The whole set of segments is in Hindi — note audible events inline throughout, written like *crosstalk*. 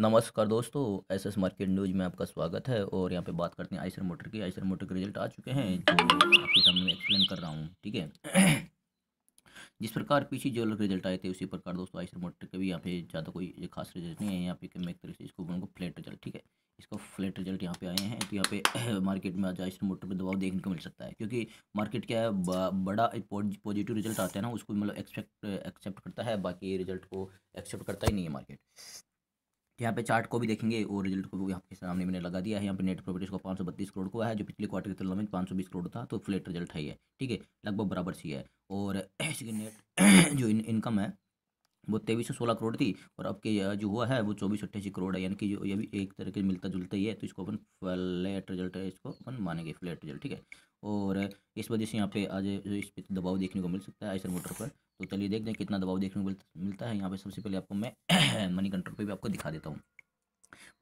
नमस्कार दोस्तों एस एस मार्केट न्यूज में आपका स्वागत है और यहाँ पे बात करते हैं आइसर मोटर की आइसर मोटर के रिजल्ट आ चुके हैं जो आपके सामने मैं एक्सप्लेन कर रहा हूँ ठीक है *clears throat* जिस प्रकार पीछे जो लोग रिजल्ट आए थे उसी प्रकार दोस्तों आइसर मोटर के भी यहाँ पे ज़्यादा कोई खास रिजल्ट नहीं है यहाँ पे मैं एक तरह से इसको बोलूँगा फ्लैट रिजल्ट ठीक है इसका फ्लैट रिजल्ट यहाँ पे आए हैं तो यहाँ पे मार्केट *clears throat* में आज आइसर मोटर पर दबाव देखने को मिल सकता है क्योंकि मार्केट क्या है बड़ा पॉजिटिव रिजल्ट आता है ना उसको मतलब एक्सपेक्ट एक्सेप्ट करता है बाकी रिजल्ट को एक्सेप्ट करता ही नहीं है मार्केट तो यहाँ पे चार्ट को भी देखेंगे और रिजल्ट को भी आपके सामने मैंने लगा दिया है यहाँ पे नेट प्रॉफिट को पाँच सौ बत्तीस करोड़ को है जो पिछले क्वार्टर की तुलना में पाँच सौ बीस करोड़ था तो फ्लेट रिजल्ट है ये ठीक है लगभग बराबर सी है और इसकी *clears throat* नेट जो इन, इनकम है वो तेईस सौ सोलह करोड़ थी और अब के जो हुआ है वो चौबीस अट्ठासी करोड़ है यानी कि जो ये भी एक तरह के मिलता जुलता ही है तो इसको अपन फ्लैट रिजल्ट है इसको अपन मानेंगे फ्लैट रिजल्ट ठीक है और इस वजह से यहाँ पे आज इस पर दबाव देखने को मिल सकता है आइसर मोटर पर तो चलिए देखते हैं कितना दबाव देखने को मिलता है यहाँ पर सबसे पहले आपको मैं मनी कंट्रोल पर भी आपको दिखा देता हूँ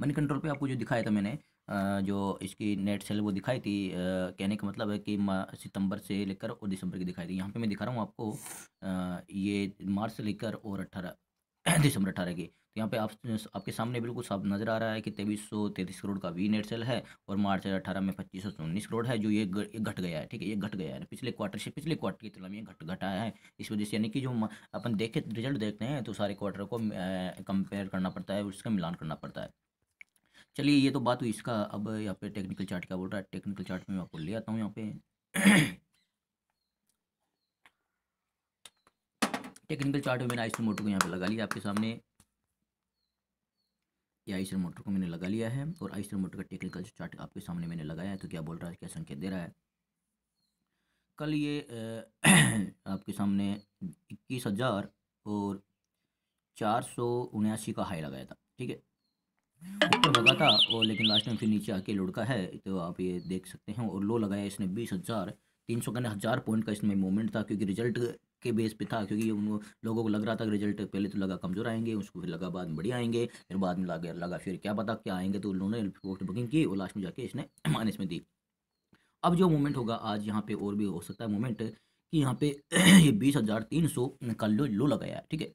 मनी कंट्रोल पर आपको जो दिखाया था मैंने जो इसकी नेट सेल वो दिखाई थी कहने का मतलब है कि सितंबर से लेकर और दिसंबर की दिखाई थी यहाँ पे मैं दिखा रहा हूँ आपको ये मार्च से लेकर और अट्ठारह *clears throat* दिसंबर अट्ठारह की तो यहाँ पे आप आपके सामने बिल्कुल साफ नज़र आ रहा है कि तेईस सौ तैंतीस करोड़ का वी नेट सेल है और मार्च अट्ठारह में पच्चीस सौ उन्नीस करोड़ है जो ये घट गया है ठीक है ये घट गया है पिछले क्वार्टर से पिछले क्वार्टर की तुलना में घट घटाया है इस वजह से यानी कि जो अपन देखे रिजल्ट देखते हैं तो सारे क्वार्टर को कंपेयर करना पड़ता है उसका मिलान करना पड़ता है चलिए ये तो बात हुई इसका अब यहाँ पे टेक्निकल चार्ट क्या बोल रहा है टेक्निकल चार्ट में मैं आपको ले आता हूँ यहाँ पे टेक्निकल चार्ट में मैंने आइसर मोटर को यहाँ पे लगा लिया आपके सामने ये आइसर मोटर को मैंने लगा लिया है और आइसर मोटर का टेक्निकल चार्ट आपके सामने मैंने लगाया है तो क्या बोल रहा है क्या संकेत दे रहा है कल ये आपके सामने इक्कीस हज़ार और चार सौ उन्यासी का हाई लगाया था ठीक है ऊपर भगा था और लेकिन लास्ट टाइम फिर नीचे आके लुड़का है तो आप ये देख सकते हैं और लो लगाया इसने बीस हज़ार तीन सौ कहने हज़ार पॉइंट का इसमें मूवमेंट था क्योंकि रिजल्ट के बेस पे था क्योंकि उन लोगों को लग रहा था रिजल्ट पहले तो लगा कमज़ोर आएंगे उसको फिर लगा बाद में बढ़िया आएंगे फिर बाद में लगा लगा फिर क्या पता क्या आएंगे तो उन्होंने पोस्ट बुकिंग की और लास्ट में जाके इसने *clears throat* माइनस में दी अब जो मूवमेंट होगा आज यहाँ पर और भी हो सकता है मूवमेंट कि यहाँ पे *clears throat* ये बीस हज़ार तीन सौ का लो लो लगाया ठीक है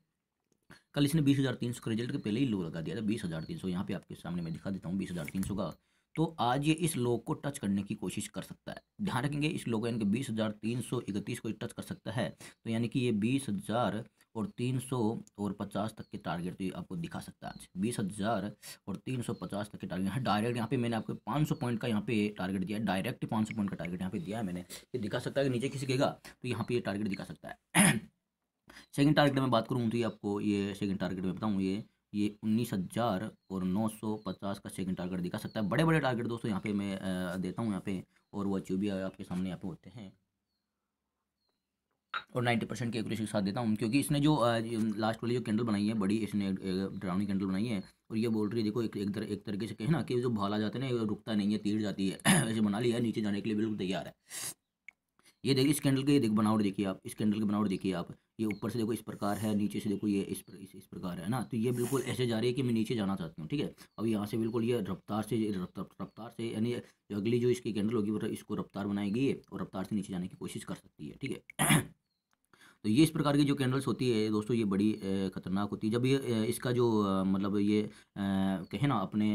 कल इसने बीस हज़ार तीन सौ का रिजल्ट के पहले ही लो लगा दिया था बीस हज़ार तीन सौ यहाँ पे आपके सामने मैं दिखा देता हूँ बीस हज़ार तीन सौ का तो आज ये इस लो को टच करने की कोशिश कर सकता है ध्यान रखेंगे इस लो को यानी कि बीस हज़ार तीन सौ इकतीस को टच कर सकता है तो यानी कि ये बीस हज़ार और तीन सौ और पचास तक के टारगेट तो ये आपको दिखा सकता है आज बीस हज़ार और तीन सौ पचास तक के टारगेट यहाँ डायरेक्ट यहाँ पे मैंने आपको पाँच सौ पॉइंट का यहाँ पे टारगेट दिया है डायरेक्ट पाँच सौ पॉइंट का टारगेट यहाँ पे दिया है मैंने ये दिखा सकता है कि नीचे किसी गेगा तो यहाँ पे ये टारगेट दिखा सकता है सेकंड टारगेट में बात करूँ तो ये आपको ये सेकंड टारगेट में बताऊँ ये ये उन्नीस हज़ार और नौ सौ पचास का सेकंड टारगेट दिखा सकता है बड़े बड़े टारगेट दोस्तों यहाँ पे मैं देता हूँ यहाँ पे और वो अचीव भी आपके सामने यहाँ पे होते हैं और नाइन्टी परसेंट की एक्यूरेसी के साथ देता हूँ क्योंकि इसने जो लास्ट वाली जो कैंडल बनाई है बड़ी इसने ड्राउनी कैंडल बनाई है और ये बोल रही है देखो एक एक, तर, एक तरीके से कहे ना कि जो भाला जाते हैं ना रुकता नहीं है तीर जाती है *clears throat* ऐसे बना लिया नीचे जाने के लिए बिल्कुल तैयार है ये देखिए इस कैंडल के देख बनावट देखिए आप इस कैंडल की बनावट देखिए आप ये ऊपर से देखो इस प्रकार है नीचे से देखो ये इस इस, इस प्रकार है ना तो ये बिल्कुल ऐसे जा रही है कि मैं नीचे जाना चाहती हूँ ठीक है अब यहाँ से बिल्कुल ये रफ्तार से रफ्तार से यानी अगली जो इसकी कैंडल होगी वो तो इसको रफ्तार बनाएगी और रफ्तार से नीचे जाने की कोशिश कर सकती है ठीक है तो ये इस प्रकार की जो कैंडल्स होती है दोस्तों ये बड़ी ख़तरनाक होती है जब ये इसका जो मतलब ये कहे ना अपने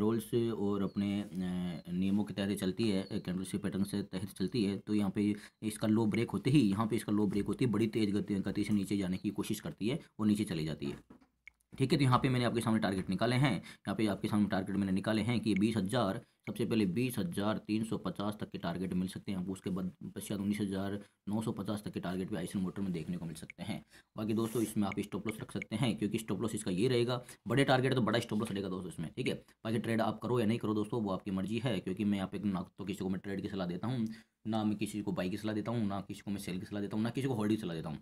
रोल्स और अपने नियमों के तहत चलती है से पैटर्न से तहत चलती है तो यहाँ पे इसका लो ब्रेक होते ही यहाँ पे इसका लो ब्रेक होती है बड़ी तेज़ गति गति से नीचे जाने की कोशिश करती है और नीचे चली जाती है ठीक है तो यहाँ पे मैंने आपके सामने टारगेट निकाले हैं यहाँ पे आपके सामने टारगेट मैंने निकाले हैं कि बीस हज़ार सबसे पहले बीस हज़ार तीन सौ पचास तक के टारगेट मिल सकते हैं आपको उसके बाद पश्चात तो उन्नीस हज़ार नौ सौ पचास तक के टारगेट भी आइसन मोटर में देखने को मिल सकते हैं बाकी दोस्तों इसमें आप स्टॉप लॉस रख सकते हैं क्योंकि स्टॉप लॉस इसका ये रहेगा बड़े टारगेट तो बड़ा स्टॉप लॉस रहेगा दोस्तों इसमें ठीक है बाकी ट्रेड आप करो या नहीं करो दोस्तों वो आपकी मर्जी है क्योंकि मैं आप एक ना तो किसी को मैं ट्रेड की सलाह देता हूँ ना मैं किसी को बाई की सलाह देता हूँ ना किसी को मैं सेल की सलाह देता हूँ ना किसी को होल्डिंग सलाह देता हूँ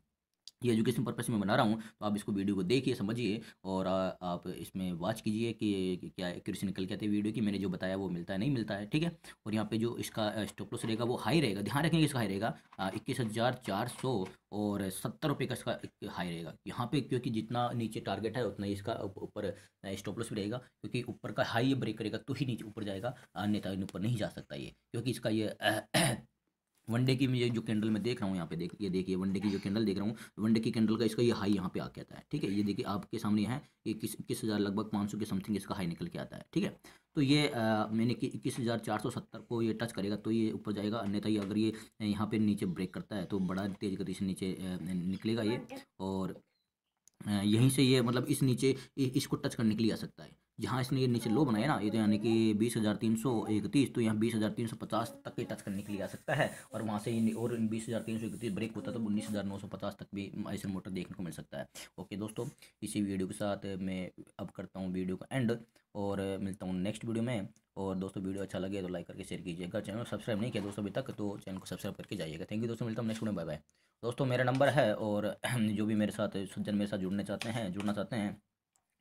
ये एजुकेशन पर्पस में बना रहा हूँ तो आप इसको वीडियो को देखिए समझिए और आ, आप इसमें वॉच कीजिए कि क्या एक्यूरेसी निकल के आती है वीडियो की मैंने जो बताया वो मिलता है नहीं मिलता है ठीक है और यहाँ पे जो इसका स्टॉप रहेगा वो हाई रहेगा ध्यान रखेंगे इसका हाई रहेगा इक्कीस हज़ार चार सौ और सत्तर रुपये का इसका हाई रहेगा यहाँ पे क्योंकि जितना नीचे टारगेट है उतना ही इसका ऊपर स्टॉप भी रहेगा क्योंकि ऊपर का हाई ब्रेक करेगा तो ही नीचे ऊपर जाएगा अन्यथा ऊपर नहीं जा सकता ये क्योंकि इसका ये वनडे की मैं जो कैंडल मैं देख रहा हूँ यहाँ पे देख ये देखिए वनडे की जो कैंडल देख रहा हूँ वनडे की कैंडल का इसका ये हाई यहाँ पे आ आता है ठीक है ये देखिए आपके सामने है इक्कीस इक्कीस हज़ार लगभग पाँच सौ के समथिंग इसका हाई निकल के आता है ठीक है तो ये आ, मैंने कि इक्कीस हज़ार चार सौ सत्तर को ये टच करेगा तो ये ऊपर जाएगा अन्यथा ये अगर ये यहाँ पर नीचे ब्रेक करता है तो बड़ा तेज़ गति से नीचे निकलेगा ये और यहीं से ये मतलब इस नीचे इसको टच करने के लिए आ सकता है यहाँ इसने ये नीचे लो बनाया ना ये तो यानी कि बीस हज़ार तीन सौ इकतीस तो यहाँ बीस हज़ार तीन सौ पचास तक के टच करने के लिए आ सकता है और वहाँ से और बीस हज़ार तीन सौ इकतीस ब्रेक होता है तो उन्नीस हज़ार नौ सौ पचास तक भी ऐसे मोटर देखने को मिल सकता है ओके दोस्तों इसी वीडियो के साथ मैं अब करता हूँ वीडियो का एंड और मिलता हूँ नेक्स्ट वीडियो में और दोस्तों वीडियो अच्छा लगे तो लाइक करके शेयर कीजिएगा चैनल सब्सक्राइब नहीं किया दोस्तों अभी तक तो चैनल को सब्सक्राइब करके जाइएगा थैंक यू दोस्तों मिलता हूँ नेक्स्ट वीडियो में बाय बाय दोस्तों मेरा नंबर है और *clears throat* जो भी मेरे साथ सज्जन मेरे साथ जुड़ने चाहते हैं जुड़ना चाहते हैं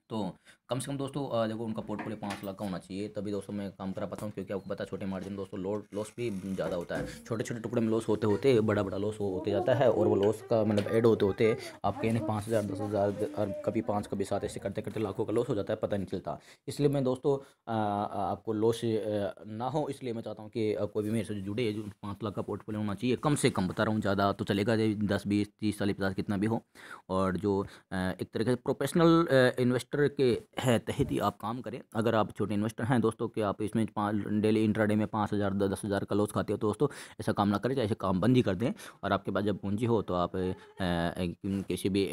तो कम से कम दोस्तों देखो उनका पोर्टफोलियो पाँच लाख का होना चाहिए तभी दोस्तों मैं काम करा पाता हूँ क्योंकि आपको पता है छोटे मार्जिन दोस्तों लोड लॉस भी ज़्यादा होता है छोटे छोटे टुकड़े में लॉस होते होते बड़ा बड़ा लॉस होते जाता है और वो लॉस का मतलब ऐड होते होते आपके यानी पाँच हज़ार दस हज़ार कभी पाँच कभी सात ऐसे करते करते लाखों का लॉस हो जाता है पता नहीं चलता इसलिए मैं दोस्तों आपको लॉस ना हो इसलिए मैं चाहता हूँ कि कोई भी मेरे से जुड़े जो पाँच लाख का पोर्टफोलियो होना चाहिए कम से कम बता रहा हूँ ज़्यादा तो चलेगा दस बीस तीस चालीस पचास कितना भी हो और जो एक तरह से प्रोफेशनल इन्वेस्टर इन्वेस्टर के है तहत ही आप काम करें अगर आप छोटे इन्वेस्टर हैं दोस्तों कि आप इसमें डेली इंट्राडे में पाँच हज़ार दस हज़ार का लॉस खाते हो तो दोस्तों ऐसा काम ना करें चाहे काम बंद ही कर दें और आपके पास जब पूंजी हो तो आप किसी भी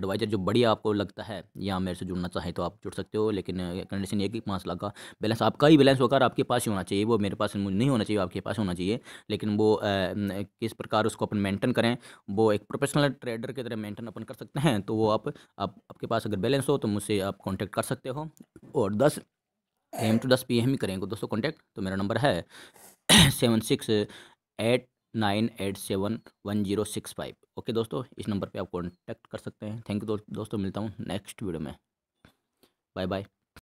एडवाइज़र जो बढ़िया आपको लगता है या मेरे से जुड़ना चाहें तो आप जुड़ सकते हो लेकिन कंडीशन ये कि पाँच लाख का बैलेंस आपका ही बैलेंस होकर आपके पास ही होना चाहिए वो मेरे पास नहीं होना चाहिए आपके पास होना चाहिए लेकिन वो किस प्रकार उसको अपन मेंटेन करें वो एक प्रोफेशनल ट्रेडर की तरह मेंटेन अपन कर सकते हैं तो वो आप आपके पास अगर बैलेंस हो तो मुझसे आप कांटेक्ट कर सकते हो और दस एम टू दस पी एम ही करेंगे दोस्तों कांटेक्ट तो मेरा नंबर है seven six eight nine eight seven one zero six five okay दोस्तों इस नंबर पे आप कांटेक्ट कर सकते हैं थैंक यू दोस्तों मिलता हूँ नेक्स्ट वीडियो में बाय बाय